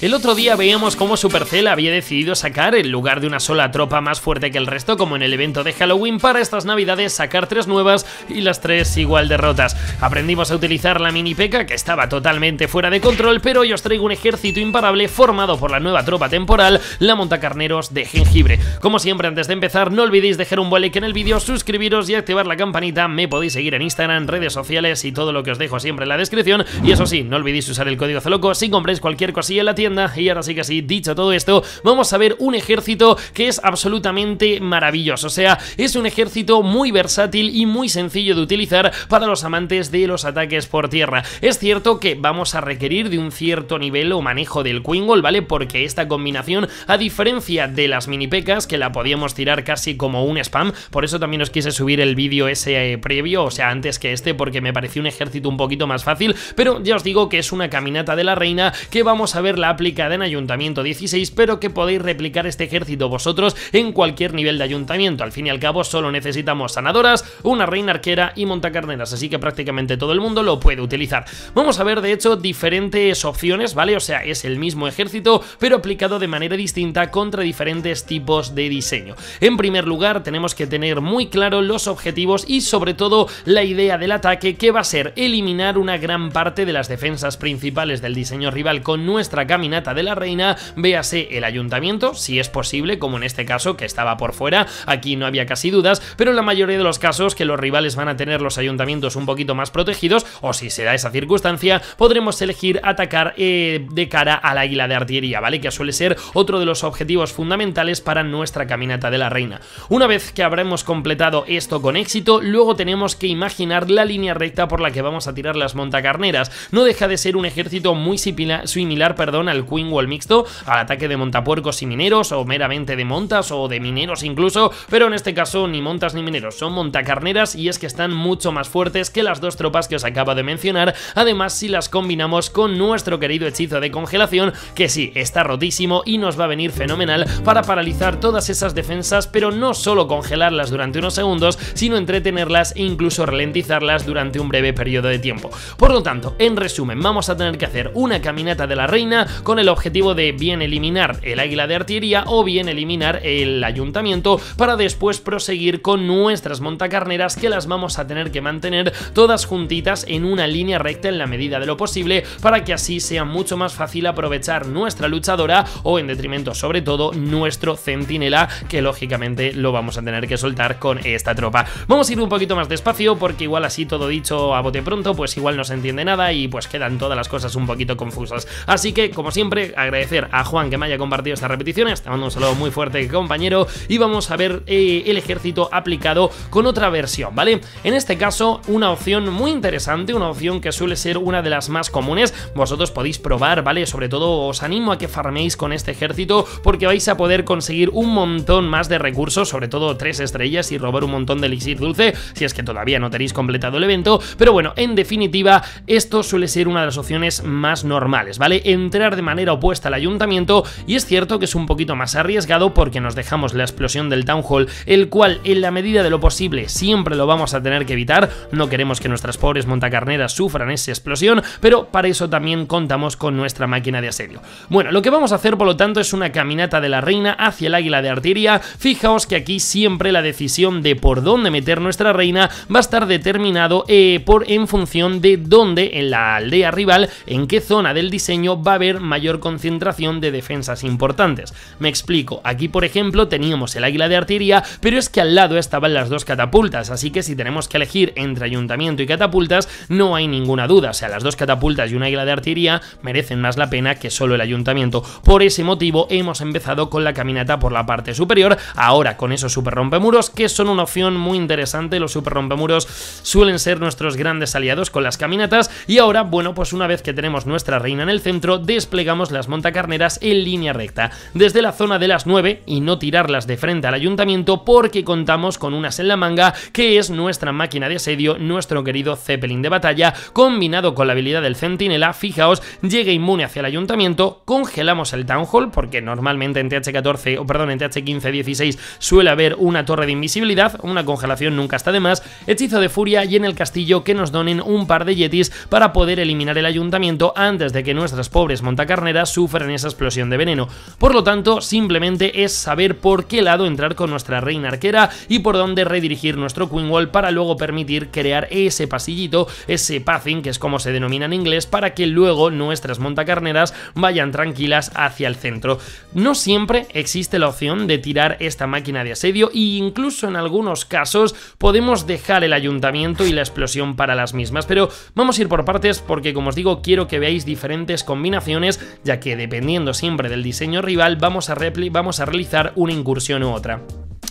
El otro día veíamos cómo Supercell había decidido sacar, en lugar de una sola tropa más fuerte que el resto, como en el evento de Halloween, para estas navidades sacar tres nuevas y las tres igual derrotas. Aprendimos a utilizar la mini peca, que estaba totalmente fuera de control, pero hoy os traigo un ejército imparable formado por la nueva tropa temporal, la montacarneros de jengibre. Como siempre, antes de empezar, no olvidéis dejar un buen like en el vídeo, suscribiros y activar la campanita. Me podéis seguir en Instagram, redes sociales y todo lo que os dejo siempre en la descripción. Y eso sí, no olvidéis usar el código ZOLOCO si compréis cualquier cosilla en la tienda y ahora sí que sí, dicho todo esto, vamos a ver un ejército que es absolutamente maravilloso. O sea, es un ejército muy versátil y muy sencillo de utilizar para los amantes de los ataques por tierra. Es cierto que vamos a requerir de un cierto nivel o manejo del Quingle, ¿vale? Porque esta combinación, a diferencia de las mini pecas, que la podíamos tirar casi como un spam, por eso también os quise subir el vídeo ese eh, previo, o sea, antes que este, porque me pareció un ejército un poquito más fácil, pero ya os digo que es una caminata de la reina que vamos a ver la aplicada en Ayuntamiento 16, pero que podéis replicar este ejército vosotros en cualquier nivel de ayuntamiento. Al fin y al cabo, solo necesitamos sanadoras, una reina arquera y montacarneras, así que prácticamente todo el mundo lo puede utilizar. Vamos a ver, de hecho, diferentes opciones, ¿vale? O sea, es el mismo ejército, pero aplicado de manera distinta contra diferentes tipos de diseño. En primer lugar, tenemos que tener muy claro los objetivos y sobre todo la idea del ataque, que va a ser eliminar una gran parte de las defensas principales del diseño rival con nuestra camiseta de la reina, véase el ayuntamiento, si es posible, como en este caso que estaba por fuera, aquí no había casi dudas, pero en la mayoría de los casos que los rivales van a tener los ayuntamientos un poquito más protegidos, o si se da esa circunstancia, podremos elegir atacar eh, de cara al águila de artillería, ¿vale? Que suele ser otro de los objetivos fundamentales para nuestra caminata de la reina. Una vez que habremos completado esto con éxito, luego tenemos que imaginar la línea recta por la que vamos a tirar las montacarneras. No deja de ser un ejército muy similar, similar perdón, al el Queen Wall mixto, al ataque de montapuercos y mineros, o meramente de montas o de mineros incluso, pero en este caso ni montas ni mineros, son montacarneras y es que están mucho más fuertes que las dos tropas que os acabo de mencionar, además si las combinamos con nuestro querido hechizo de congelación, que sí, está rotísimo y nos va a venir fenomenal para paralizar todas esas defensas, pero no solo congelarlas durante unos segundos, sino entretenerlas e incluso ralentizarlas durante un breve periodo de tiempo. Por lo tanto, en resumen, vamos a tener que hacer una caminata de la reina con el objetivo de bien eliminar el águila de artillería o bien eliminar el ayuntamiento para después proseguir con nuestras montacarneras que las vamos a tener que mantener todas juntitas en una línea recta en la medida de lo posible para que así sea mucho más fácil aprovechar nuestra luchadora o en detrimento sobre todo nuestro centinela que lógicamente lo vamos a tener que soltar con esta tropa. Vamos a ir un poquito más despacio porque igual así todo dicho a bote pronto pues igual no se entiende nada y pues quedan todas las cosas un poquito confusas. Así que como siempre, agradecer a Juan que me haya compartido estas repeticiones. Te mando un saludo muy fuerte, compañero. Y vamos a ver eh, el ejército aplicado con otra versión, ¿vale? En este caso, una opción muy interesante, una opción que suele ser una de las más comunes. Vosotros podéis probar, ¿vale? Sobre todo os animo a que farméis con este ejército porque vais a poder conseguir un montón más de recursos, sobre todo tres estrellas y robar un montón de elixir dulce, si es que todavía no tenéis completado el evento. Pero bueno, en definitiva, esto suele ser una de las opciones más normales, ¿vale? Entrar de manera opuesta al ayuntamiento y es cierto que es un poquito más arriesgado porque nos dejamos la explosión del Town Hall, el cual en la medida de lo posible siempre lo vamos a tener que evitar, no queremos que nuestras pobres montacarneras sufran esa explosión, pero para eso también contamos con nuestra máquina de asedio. Bueno, lo que vamos a hacer por lo tanto es una caminata de la reina hacia el águila de Artiria... fijaos que aquí siempre la decisión de por dónde meter nuestra reina va a estar determinado eh, por en función de dónde en la aldea rival, en qué zona del diseño va a haber mayor concentración de defensas importantes. Me explico, aquí por ejemplo teníamos el águila de artillería, pero es que al lado estaban las dos catapultas, así que si tenemos que elegir entre ayuntamiento y catapultas, no hay ninguna duda, o sea, las dos catapultas y un águila de artillería merecen más la pena que solo el ayuntamiento. Por ese motivo hemos empezado con la caminata por la parte superior, ahora con esos super rompemuros que son una opción muy interesante, los super rompemuros suelen ser nuestros grandes aliados con las caminatas y ahora, bueno, pues una vez que tenemos nuestra reina en el centro, desplegamos desplegamos las montacarneras en línea recta, desde la zona de las 9 y no tirarlas de frente al ayuntamiento porque contamos con unas en la manga que es nuestra máquina de asedio, nuestro querido Zeppelin de batalla, combinado con la habilidad del centinela, fijaos, llega inmune hacia el ayuntamiento, congelamos el Town Hall porque normalmente en TH14 o perdón, en TH15 16 suele haber una torre de invisibilidad, una congelación nunca está de más, hechizo de furia y en el castillo que nos donen un par de yetis para poder eliminar el ayuntamiento antes de que nuestras pobres montacarneras carneras sufren esa explosión de veneno. Por lo tanto, simplemente es saber por qué lado entrar con nuestra reina arquera y por dónde redirigir nuestro Queen Wall para luego permitir crear ese pasillito, ese pathing, que es como se denomina en inglés, para que luego nuestras montacarneras vayan tranquilas hacia el centro. No siempre existe la opción de tirar esta máquina de asedio e incluso en algunos casos podemos dejar el ayuntamiento y la explosión para las mismas, pero vamos a ir por partes porque como os digo quiero que veáis diferentes combinaciones ya que dependiendo siempre del diseño rival vamos a, vamos a realizar una incursión u otra.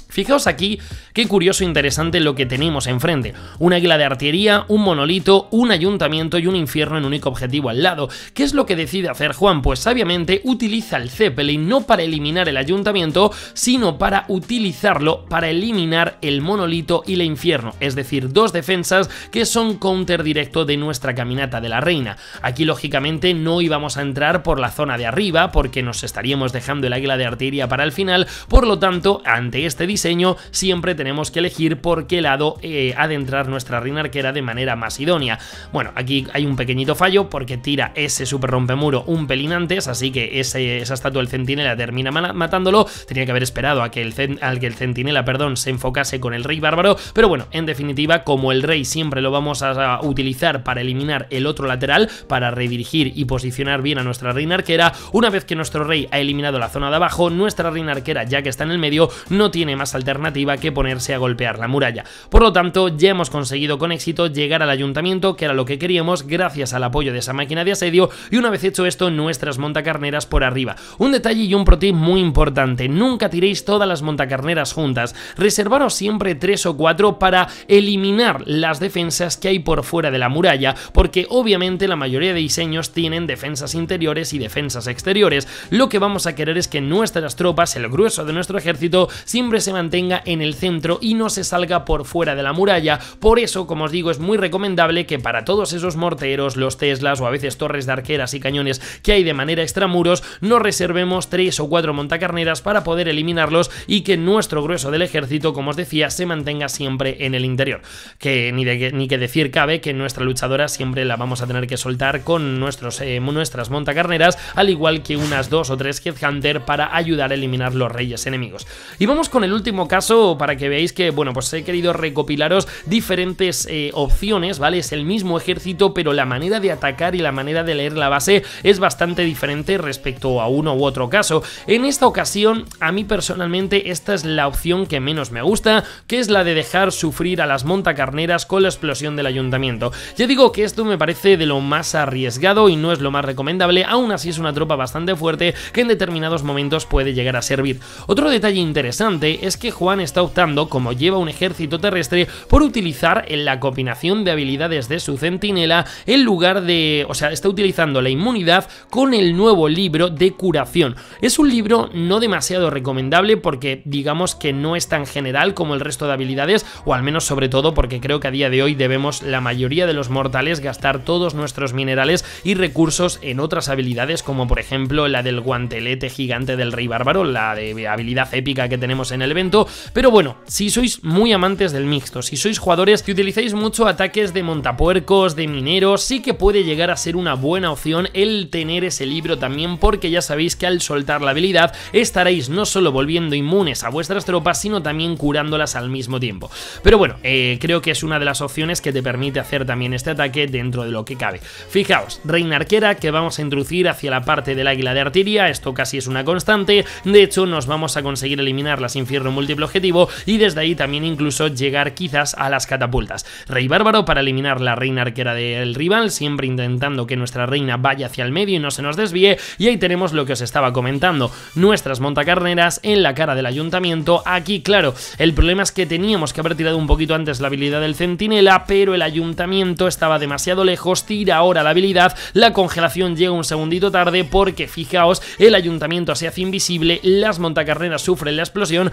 Fijaos aquí qué curioso e interesante lo que tenemos enfrente. Un águila de artillería, un monolito, un ayuntamiento y un infierno en único objetivo al lado. ¿Qué es lo que decide hacer Juan? Pues sabiamente utiliza el Zeppelin no para eliminar el ayuntamiento, sino para utilizarlo para eliminar el monolito y el infierno, es decir, dos defensas que son counter directo de nuestra caminata de la reina. Aquí lógicamente no íbamos a entrar por la zona de arriba porque nos estaríamos dejando el águila de artillería para el final, por lo tanto, ante este diseño siempre tenemos que elegir por qué lado eh, adentrar nuestra reina arquera de manera más idónea. Bueno, aquí hay un pequeñito fallo porque tira ese super rompemuro un pelín antes, así que esa estatua del centinela termina matándolo. Tenía que haber esperado a que el, al que el centinela perdón, se enfocase con el rey bárbaro, pero bueno, en definitiva, como el rey siempre lo vamos a utilizar para eliminar el otro lateral, para redirigir y posicionar bien a nuestra reina arquera, una vez que nuestro rey ha eliminado la zona de abajo, nuestra reina arquera, ya que está en el medio, no tiene más alternativa que ponerse a golpear la muralla. Por lo tanto, ya hemos conseguido con éxito llegar al ayuntamiento, que era lo que queríamos, gracias al apoyo de esa máquina de asedio, y una vez hecho esto, nuestras montacarneras por arriba. Un detalle y un pro muy importante, nunca tiréis todas las montacarneras juntas, reservaros siempre tres o cuatro para eliminar las defensas que hay por fuera de la muralla, porque obviamente la mayoría de diseños tienen defensas interiores y defensas exteriores, lo que vamos a querer es que nuestras tropas, el grueso de nuestro ejército, siempre se mantenga en el centro y no se salga por fuera de la muralla. Por eso, como os digo, es muy recomendable que para todos esos morteros, los Teslas o a veces torres de arqueras y cañones que hay de manera extramuros, nos reservemos tres o cuatro montacarneras para poder eliminarlos y que nuestro grueso del ejército, como os decía, se mantenga siempre en el interior. Que ni, de, ni que decir cabe que nuestra luchadora siempre la vamos a tener que soltar con nuestros, eh, nuestras montacarneras, al igual que unas 2 o 3 Headhunter para ayudar a eliminar los reyes enemigos. Y vamos con el último caso, para que veáis que, bueno, pues he querido recopilaros diferentes eh, opciones, ¿vale? Es el mismo ejército, pero la manera de atacar y la manera de leer la base es bastante diferente respecto a uno u otro caso. En esta ocasión, a mí personalmente, esta es la opción que menos me gusta, que es la de dejar sufrir a las montacarneras con la explosión del ayuntamiento. Ya digo que esto me parece de lo más arriesgado y no es lo más recomendable, aún así es una tropa bastante fuerte que en determinados momentos puede llegar a servir. Otro detalle interesante es que Juan está optando, como lleva un ejército terrestre, por utilizar en la combinación de habilidades de su centinela en lugar de... o sea, está utilizando la inmunidad con el nuevo libro de curación. Es un libro no demasiado recomendable porque digamos que no es tan general como el resto de habilidades, o al menos sobre todo porque creo que a día de hoy debemos la mayoría de los mortales gastar todos nuestros minerales y recursos en otras habilidades como por ejemplo la del guantelete gigante del rey bárbaro, la de habilidad épica que tenemos en el evento, pero bueno, si sois muy amantes del mixto, si sois jugadores que utilizáis mucho ataques de montapuercos, de mineros, sí que puede llegar a ser una buena opción el tener ese libro también, porque ya sabéis que al soltar la habilidad estaréis no solo volviendo inmunes a vuestras tropas, sino también curándolas al mismo tiempo. Pero bueno, eh, creo que es una de las opciones que te permite hacer también este ataque dentro de lo que cabe. Fijaos, Reina Arquera que vamos a introducir hacia la parte del águila de artillería esto casi es una constante, de hecho nos vamos a conseguir eliminar las infierno múltiple objetivo y desde ahí también incluso llegar quizás a las catapultas. Rey bárbaro para eliminar la reina arquera del rival, siempre intentando que nuestra reina vaya hacia el medio y no se nos desvíe. Y ahí tenemos lo que os estaba comentando, nuestras montacarneras en la cara del ayuntamiento. Aquí, claro, el problema es que teníamos que haber tirado un poquito antes la habilidad del centinela, pero el ayuntamiento estaba demasiado lejos, tira ahora la habilidad, la congelación llega un segundito tarde porque fijaos, el ayuntamiento se hace invisible, las montacarneras sufren la explosión,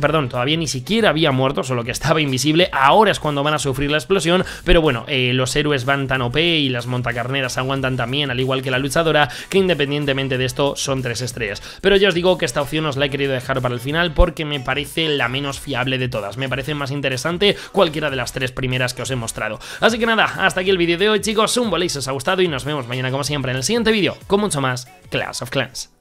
perdón, todavía ni siquiera había muerto, solo que estaba invisible, ahora es cuando van a sufrir la explosión, pero bueno, eh, los héroes van tan OP y las montacarneras aguantan también, al igual que la luchadora, que independientemente de esto son tres estrellas. Pero ya os digo que esta opción os la he querido dejar para el final porque me parece la menos fiable de todas, me parece más interesante cualquiera de las tres primeras que os he mostrado. Así que nada, hasta aquí el vídeo de hoy chicos, un boléis os ha gustado y nos vemos mañana como siempre en el siguiente vídeo con mucho más Clash of Clans.